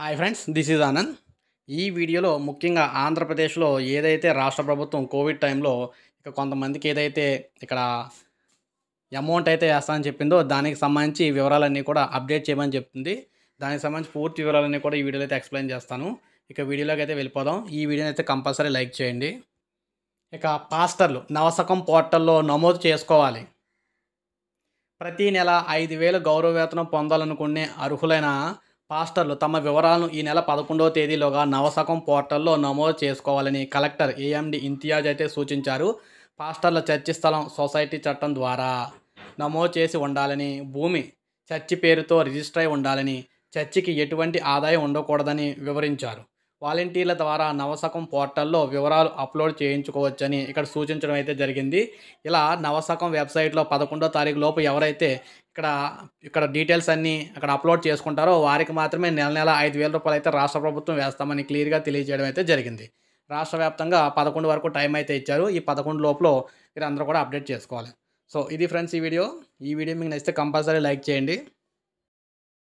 hi friends this is Anand ఈ వీడియోలో ముఖ్యంగా ఆంధ్రప్రదేశ్లో ఏదైతే రాష్ట్ర ప్రభుత్వం కోవిడ్ టైంలో ఇక కొంతమందికి ఏదైతే ఇక్కడ అమౌంట్ అయితే వేస్తామని చెప్పిందో దానికి సంబంధించి వివరాలన్నీ కూడా అప్డేట్ చేయమని చెప్తుంది దానికి సంబంధించి పూర్తి వివరాలన్నీ కూడా ఈ వీడియోలో అయితే ఎక్స్ప్లెయిన్ చేస్తాను ఇక వీడియోలోకి అయితే వెళ్ళిపోదాం ఈ వీడియోని అయితే కంపల్సరీ లైక్ చేయండి ఇక పాస్టర్లు నవసకం పోర్టల్లో నమోదు చేసుకోవాలి ప్రతీ నెల ఐదు వేలు గౌరవ వేతనం పొందాలనుకునే అర్హులైన పాస్టర్లు తమ వివరాలను ఈ నెల పదకొండవ తేదీలోగా నవసకం పోర్టల్లో నమోదు చేసుకోవాలని కలెక్టర్ ఏఎండి ఇంతియాజ్ అయితే సూచించారు పాస్టర్ల చర్చి స్థలం సొసైటీ చట్టం ద్వారా నమోదు చేసి ఉండాలని భూమి చర్చి పేరుతో రిజిస్టర్ అయి ఉండాలని చర్చికి ఎటువంటి ఆదాయం ఉండకూడదని వివరించారు వాలంటీర్ల ద్వారా నవసకం పోర్టల్లో వివరాలు అప్లోడ్ చేయించుకోవచ్చని ఇక్కడ సూచించడం అయితే జరిగింది ఇలా నవసకం వెబ్సైట్లో పదకొండో తారీఖు లోపు ఎవరైతే ఇక్కడ ఇక్కడ డీటెయిల్స్ అన్నీ అక్కడ అప్లోడ్ చేసుకుంటారో వారికి మాత్రమే నెల నెల ఐదు వేల రూపాయలు అయితే రాష్ట్ర ప్రభుత్వం వేస్తామని క్లియర్గా తెలియజేయడం అయితే జరిగింది రాష్ట్ర వ్యాప్తంగా పదకొండు వరకు టైం అయితే ఇచ్చారు ఈ పదకొండు లోపల మీరు అందరూ కూడా అప్డేట్ చేసుకోవాలి సో ఇది ఫ్రెండ్స్ ఈ వీడియో ఈ వీడియో మీకు నచ్చితే కంపల్సరీ లైక్ చేయండి